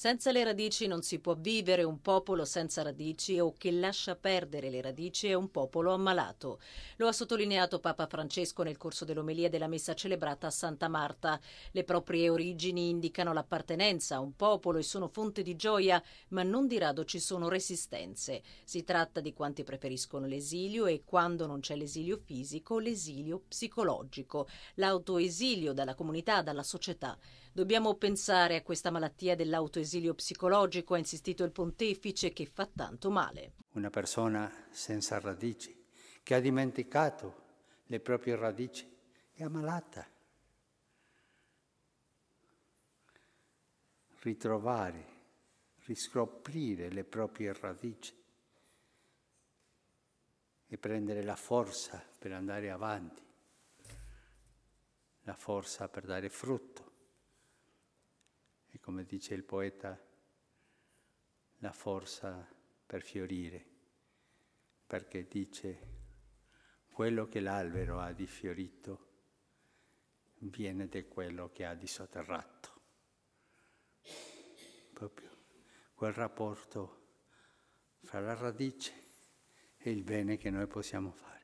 Senza le radici non si può vivere, un popolo senza radici o che lascia perdere le radici è un popolo ammalato. Lo ha sottolineato Papa Francesco nel corso dell'omelia della messa celebrata a Santa Marta. Le proprie origini indicano l'appartenenza a un popolo e sono fonte di gioia, ma non di rado ci sono resistenze. Si tratta di quanti preferiscono l'esilio e quando non c'è l'esilio fisico, l'esilio psicologico, l'autoesilio dalla comunità, dalla società. Dobbiamo pensare a questa malattia dell'autoesilio dell'ausilio psicologico, ha insistito il pontefice che fa tanto male. Una persona senza radici, che ha dimenticato le proprie radici, è ammalata. Ritrovare, riscoprire le proprie radici e prendere la forza per andare avanti, la forza per dare frutto come dice il poeta, la forza per fiorire, perché dice quello che l'albero ha di fiorito viene da quello che ha di sotterrato. Proprio quel rapporto fra la radice e il bene che noi possiamo fare.